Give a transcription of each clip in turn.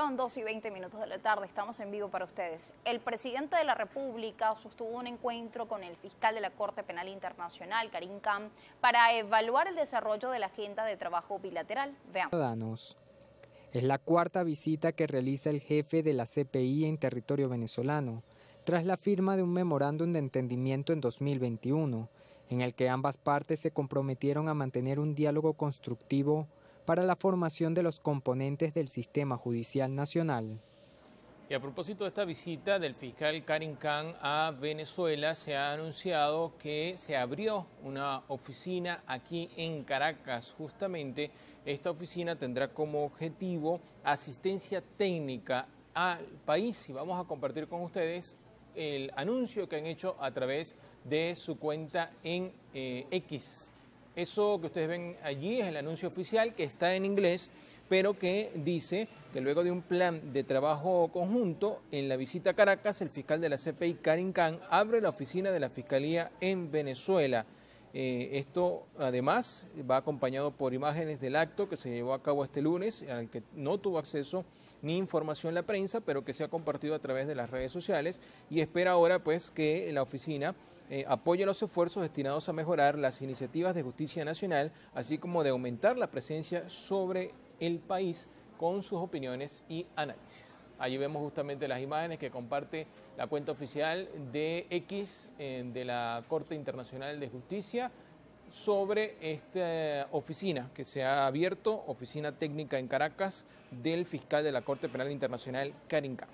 Son 2 y 20 minutos de la tarde, estamos en vivo para ustedes. El presidente de la República sostuvo un encuentro con el fiscal de la Corte Penal Internacional, Karim Khan, para evaluar el desarrollo de la agenda de trabajo bilateral. Veamos. Es la cuarta visita que realiza el jefe de la CPI en territorio venezolano, tras la firma de un memorándum de entendimiento en 2021, en el que ambas partes se comprometieron a mantener un diálogo constructivo para la formación de los componentes del sistema judicial nacional. Y a propósito de esta visita del fiscal Karim Khan a Venezuela, se ha anunciado que se abrió una oficina aquí en Caracas. Justamente esta oficina tendrá como objetivo asistencia técnica al país y vamos a compartir con ustedes el anuncio que han hecho a través de su cuenta en eh, X, eso que ustedes ven allí es el anuncio oficial que está en inglés, pero que dice que luego de un plan de trabajo conjunto, en la visita a Caracas, el fiscal de la CPI, Karin Khan, abre la oficina de la Fiscalía en Venezuela. Eh, esto además va acompañado por imágenes del acto que se llevó a cabo este lunes, al que no tuvo acceso ni información en la prensa, pero que se ha compartido a través de las redes sociales y espera ahora pues que la oficina eh, apoye los esfuerzos destinados a mejorar las iniciativas de justicia nacional, así como de aumentar la presencia sobre el país con sus opiniones y análisis. Allí vemos justamente las imágenes que comparte la cuenta oficial de X eh, de la Corte Internacional de Justicia sobre esta oficina que se ha abierto, oficina técnica en Caracas, del fiscal de la Corte Penal Internacional, Karim Khan.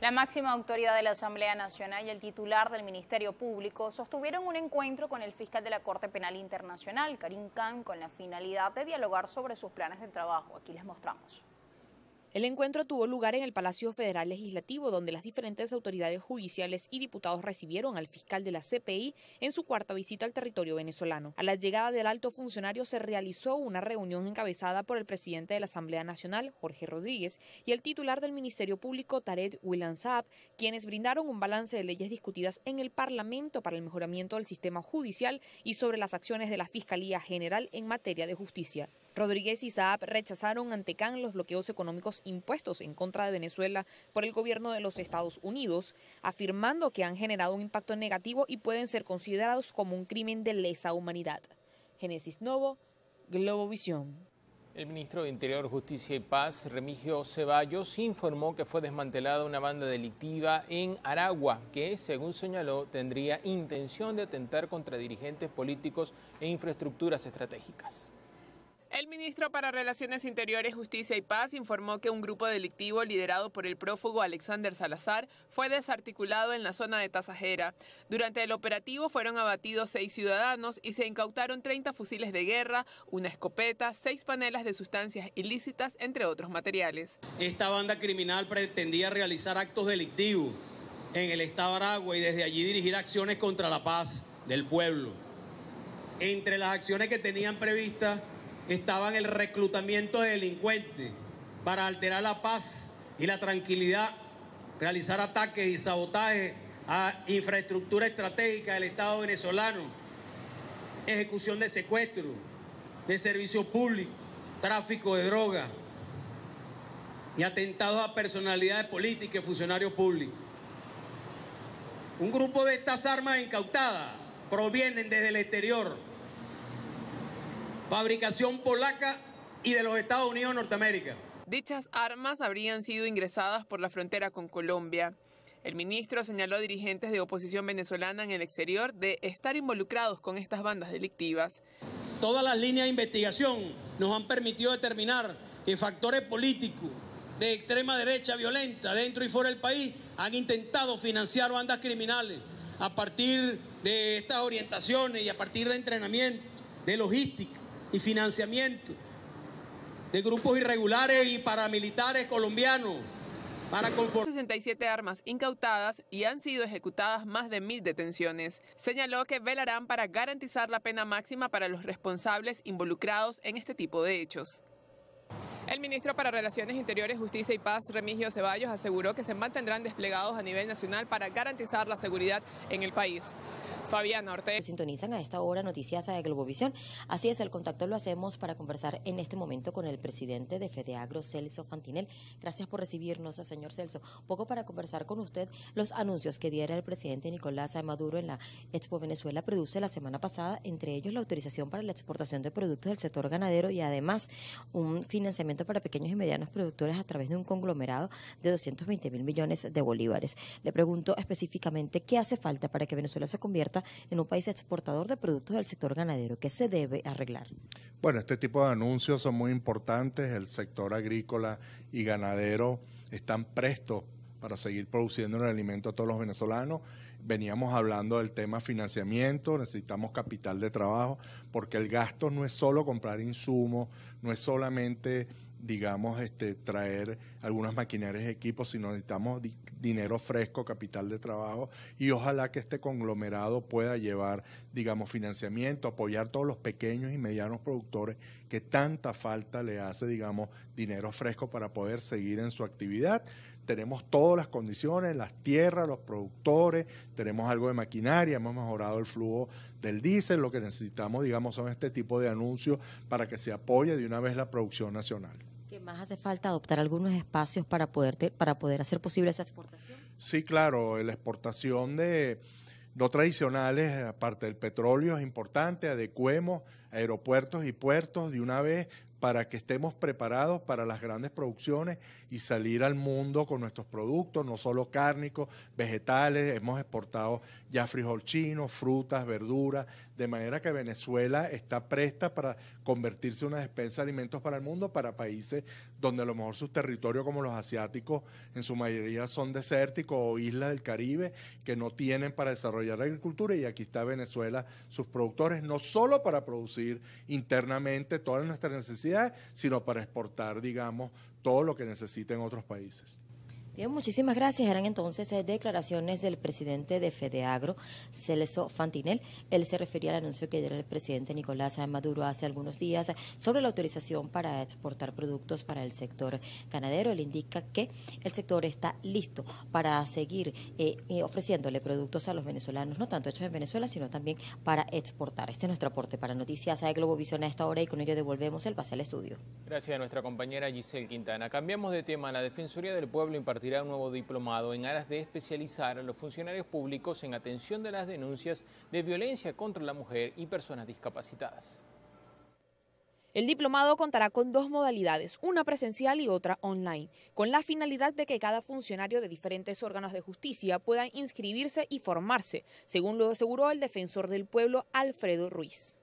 La máxima autoridad de la Asamblea Nacional y el titular del Ministerio Público sostuvieron un encuentro con el fiscal de la Corte Penal Internacional, Karim Khan, con la finalidad de dialogar sobre sus planes de trabajo. Aquí les mostramos. El encuentro tuvo lugar en el Palacio Federal Legislativo, donde las diferentes autoridades judiciales y diputados recibieron al fiscal de la CPI en su cuarta visita al territorio venezolano. A la llegada del alto funcionario se realizó una reunión encabezada por el presidente de la Asamblea Nacional, Jorge Rodríguez, y el titular del Ministerio Público, Tarek Willan Saab, quienes brindaron un balance de leyes discutidas en el Parlamento para el mejoramiento del sistema judicial y sobre las acciones de la Fiscalía General en materia de justicia. Rodríguez y Saab rechazaron ante CAN los bloqueos económicos impuestos en contra de Venezuela por el gobierno de los Estados Unidos, afirmando que han generado un impacto negativo y pueden ser considerados como un crimen de lesa humanidad. Génesis Novo, Globovisión. El ministro de Interior, Justicia y Paz, Remigio Ceballos, informó que fue desmantelada una banda delictiva en Aragua que, según señaló, tendría intención de atentar contra dirigentes políticos e infraestructuras estratégicas. El ministro para Relaciones Interiores, Justicia y Paz informó que un grupo delictivo liderado por el prófugo Alexander Salazar fue desarticulado en la zona de Tasajera. Durante el operativo fueron abatidos seis ciudadanos y se incautaron 30 fusiles de guerra, una escopeta, seis panelas de sustancias ilícitas, entre otros materiales. Esta banda criminal pretendía realizar actos delictivos en el estado Aragua y desde allí dirigir acciones contra la paz del pueblo. Entre las acciones que tenían previstas estaban el reclutamiento de delincuentes para alterar la paz y la tranquilidad, realizar ataques y sabotajes a infraestructura estratégica del Estado venezolano, ejecución de secuestros, de servicios públicos, tráfico de drogas y atentados a personalidades políticas y funcionarios públicos. Un grupo de estas armas incautadas provienen desde el exterior fabricación polaca y de los Estados Unidos de Norteamérica. Dichas armas habrían sido ingresadas por la frontera con Colombia. El ministro señaló a dirigentes de oposición venezolana en el exterior de estar involucrados con estas bandas delictivas. Todas las líneas de investigación nos han permitido determinar que factores políticos de extrema derecha violenta dentro y fuera del país han intentado financiar bandas criminales a partir de estas orientaciones y a partir de entrenamiento, de logística y financiamiento de grupos irregulares y paramilitares colombianos. Para 67 armas incautadas y han sido ejecutadas más de mil detenciones. Señaló que velarán para garantizar la pena máxima para los responsables involucrados en este tipo de hechos. El ministro para Relaciones Interiores, Justicia y Paz, Remigio Ceballos, aseguró que se mantendrán desplegados a nivel nacional para garantizar la seguridad en el país. Fabián Norte. Sintonizan a esta hora Noticias de Globovisión. Así es, el contacto lo hacemos para conversar en este momento con el presidente de Fedeagro, Celso Fantinel. Gracias por recibirnos, señor Celso. Poco para conversar con usted los anuncios que diera el presidente Nicolás Maduro en la Expo Venezuela produce la semana pasada, entre ellos la autorización para la exportación de productos del sector ganadero y además un financiamiento para pequeños y medianos productores a través de un conglomerado de 220 mil millones de bolívares. Le pregunto específicamente qué hace falta para que Venezuela se convierta en un país exportador de productos del sector ganadero? ¿Qué se debe arreglar? Bueno, este tipo de anuncios son muy importantes. El sector agrícola y ganadero están prestos para seguir produciendo el alimento a todos los venezolanos. Veníamos hablando del tema financiamiento, necesitamos capital de trabajo, porque el gasto no es solo comprar insumos, no es solamente digamos, este, traer algunas maquinarias, y equipos, si necesitamos dinero fresco, capital de trabajo, y ojalá que este conglomerado pueda llevar, digamos, financiamiento, apoyar todos los pequeños y medianos productores que tanta falta le hace, digamos, dinero fresco para poder seguir en su actividad tenemos todas las condiciones, las tierras, los productores, tenemos algo de maquinaria, hemos mejorado el flujo del diésel, lo que necesitamos, digamos, son este tipo de anuncios para que se apoye de una vez la producción nacional. ¿Más hace falta adoptar algunos espacios para poder, para poder hacer posible esa exportación. Sí, claro, la exportación de no tradicionales, aparte del petróleo, es importante, adecuemos aeropuertos y puertos de una vez para que estemos preparados para las grandes producciones y salir al mundo con nuestros productos, no solo cárnicos, vegetales, hemos exportado ya frijol chino, frutas, verduras, de manera que Venezuela está presta para convertirse en una despensa de alimentos para el mundo, para países donde a lo mejor sus territorios, como los asiáticos, en su mayoría son desérticos o islas del Caribe, que no tienen para desarrollar la agricultura, y aquí está Venezuela, sus productores, no solo para producir internamente todas nuestras necesidades, sino para exportar, digamos, todo lo que necesiten otros países. Bien, muchísimas gracias. Eran entonces eh, declaraciones del presidente de Fedeagro, Celso Fantinel. Él se refería al anuncio que dio el presidente Nicolás Maduro hace algunos días sobre la autorización para exportar productos para el sector ganadero. Él indica que el sector está listo para seguir eh, eh, ofreciéndole productos a los venezolanos, no tanto hechos en Venezuela, sino también para exportar. Este es nuestro aporte para Noticias de Globovisión a esta hora y con ello devolvemos el pase al estudio. Gracias a nuestra compañera Giselle Quintana. Cambiamos de tema. La Defensoría del Pueblo dirá un nuevo diplomado en aras de especializar a los funcionarios públicos en atención de las denuncias de violencia contra la mujer y personas discapacitadas. El diplomado contará con dos modalidades, una presencial y otra online, con la finalidad de que cada funcionario de diferentes órganos de justicia pueda inscribirse y formarse, según lo aseguró el defensor del pueblo Alfredo Ruiz.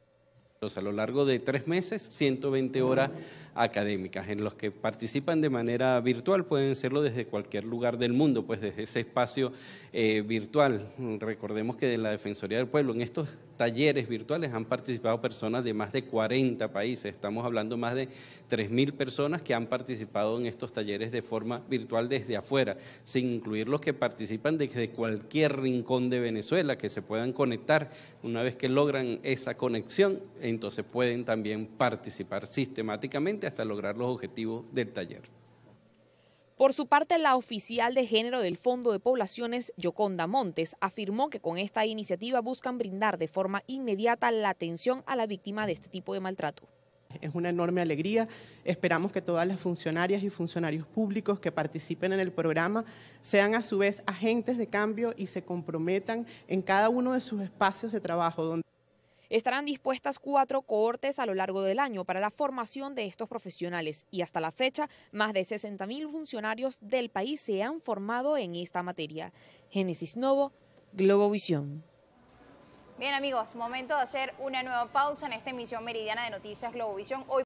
A lo largo de tres meses, 120 horas académicas, en los que participan de manera virtual, pueden serlo desde cualquier lugar del mundo, pues desde ese espacio eh, virtual. Recordemos que de la Defensoría del Pueblo, en estos talleres virtuales han participado personas de más de 40 países, estamos hablando más de 3.000 personas que han participado en estos talleres de forma virtual desde afuera, sin incluir los que participan desde cualquier rincón de Venezuela, que se puedan conectar. Una vez que logran esa conexión, entonces pueden también participar sistemáticamente hasta lograr los objetivos del taller. Por su parte, la oficial de género del Fondo de Poblaciones, Yoconda Montes, afirmó que con esta iniciativa buscan brindar de forma inmediata la atención a la víctima de este tipo de maltrato. Es una enorme alegría. Esperamos que todas las funcionarias y funcionarios públicos que participen en el programa sean a su vez agentes de cambio y se comprometan en cada uno de sus espacios de trabajo. Donde Estarán dispuestas cuatro cohortes a lo largo del año para la formación de estos profesionales y hasta la fecha más de 60.000 funcionarios del país se han formado en esta materia. Génesis Novo, Globovisión. Bien amigos, momento de hacer una nueva pausa en esta emisión meridiana de Noticias Globovisión. Hoy